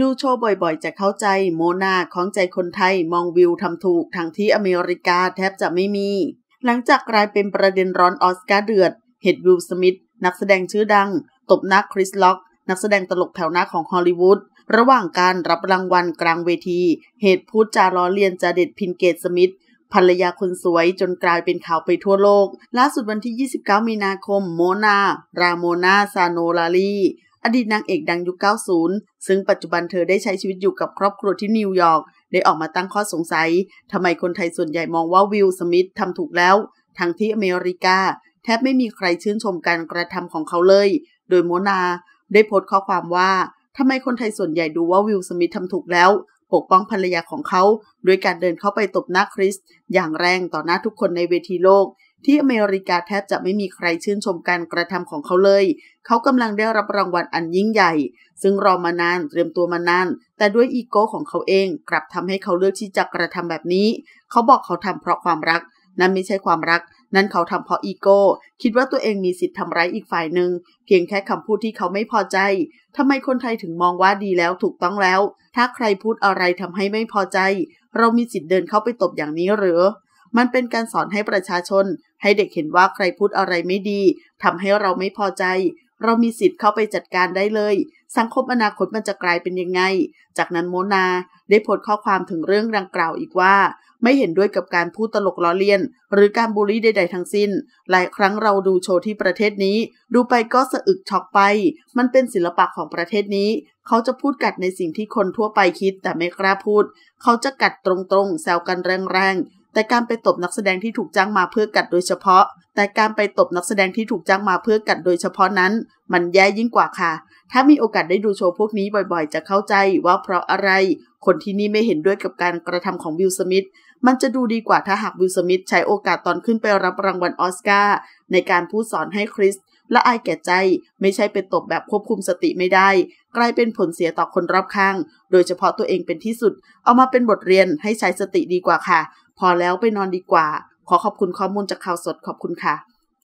ดูโชว์บ่อยๆ จะเข้าใจ โมนาของใจคนไทยมองวิวทำถูกทางที่อเมริกาแทบจะไม่มี หลังจากกลายเป็นประเด็นร้อนออสการ์เดือดเฮดวิลสมิธนักแสดงชื่อดัง ตบหน้าคริสล็อก นักแสดงตลกแถวหน้าของฮอลลีวูดระหว่างการรับรางวัลกลางเวที เหตุพูดจาล้อเลียนจาเด็ดพินเกตสมิธภรรยาคนสวยจนกลายเป็นข่าวไปทั่วโลกล่าสุดวันที่ 29 มีนาคม โมนา ราโมนาซาโนลาลีอดีตนางเอกดังยุค 90 ซึ่งปัจจุบันเธอได้ใช้ชีวิตอยู่กับครอบครัวที่นิวยอร์กได้ออกมาตั้งข้อสงสัย ทำไมคนไทยส่วนใหญ่มองว่าวิลสมิธทำถูกแล้ว ทั้งที่อเมริกา แทบไม่มีใครชื่นชมการกระทำของเขาเลย โดยโมนาได้โพสต์ข้อความว่า ทำไมคนไทยส่วนใหญ่ดูว่าวิลสมิธทำถูกแล้วปกป้องภรรยาของเขา ด้วยการเดินเข้าไปตบหน้าคริสอย่างแรงต่อหน้าทุกคนในเวทีโลกที่อเมริกาแทบจะไม่มีใครชื่นชมการกระทำของเขาเลย เขากำลังได้รับรางวัลอันยิ่งใหญ่ ซึ่งรอมานาน เตรียมตัวมานาน แต่ด้วยอีโก้ของเขาเองกลับทำให้เขาเลือกที่จะกระทำแบบนี้ เขาบอกเขาทำเพราะความรัก นั่นไม่ใช่ความรัก นั่นเขาทำเพราะอีโก้คิดว่าตัวเองมีสิทธิ์ทำร้ายอีกฝ่ายหนึ่งเพียงแค่คำพูดที่เขาไม่พอใจ ทำไมคนไทยถึงมองว่าดีแล้วถูกต้องแล้ว ถ้าใครพูดอะไรทำให้ไม่พอใจ เรามีสิทธิ์เดินเข้าไปตบอย่างนี้หรือมันเป็นการสอนให้ประชาชน ให้เด็กเห็นว่าใครพูดอะไรไม่ดี ทำให้เราไม่พอใจ เรามีสิทธิ์เข้าไปจัดการได้เลย สังคมอนาคตมันจะกลายเป็นยังไง จากนั้นโมนาได้โพสต์ข้อความถึงเรื่องดังกล่าวอีกว่า ไม่เห็นด้วยกับการพูดตลกล้อเลียน หรือการบูลลี่ใดๆทั้งสิ้น หลายครั้งเราดูโชว์ที่ประเทศนี้ ดูไปก็สะอึกช็อกไป มันเป็นศิลปะของประเทศนี้ เขาจะพูดกัดในสิ่งที่คนทั่วไปคิด แต่ไม่กล้าพูด เขาจะกัดตรงๆแซวกันแรงแต่การไปตบนักแสดงที่ถูกจ้างมาเพื่อกัดโดยเฉพาะ แต่การไปตบนักแสดงที่ถูกจ้างมาเพื่อกัดโดยเฉพาะนั้น มันแย่ยิ่งกว่าค่ะ ถ้ามีโอกาสได้ดูโชว์พวกนี้บ่อยๆ จะเข้าใจว่าเพราะอะไร คนที่นี่ไม่เห็นด้วยกับการกระทำของวิลสมิธมันจะดูดีกว่าถ้าหากวิลสมิธใช้โอกาสตอนขึ้นไปรับรางวัลอสการ์ในการพูดสอนให้คริสและอายแก่ใจไม่ใช่เป็นตบแบบควบคุมสติไม่ได้ กลายเป็นผลเสียต่อคนรอบข้าง โดยเฉพาะตัวเองเป็นที่สุด เอามาเป็นบทเรียนให้ใช้สติดีกว่าค่ะพอแล้วไปนอนดีกว่า ขอขอบคุณข้อมูลจากข่าวสดขอบคุณค่ะ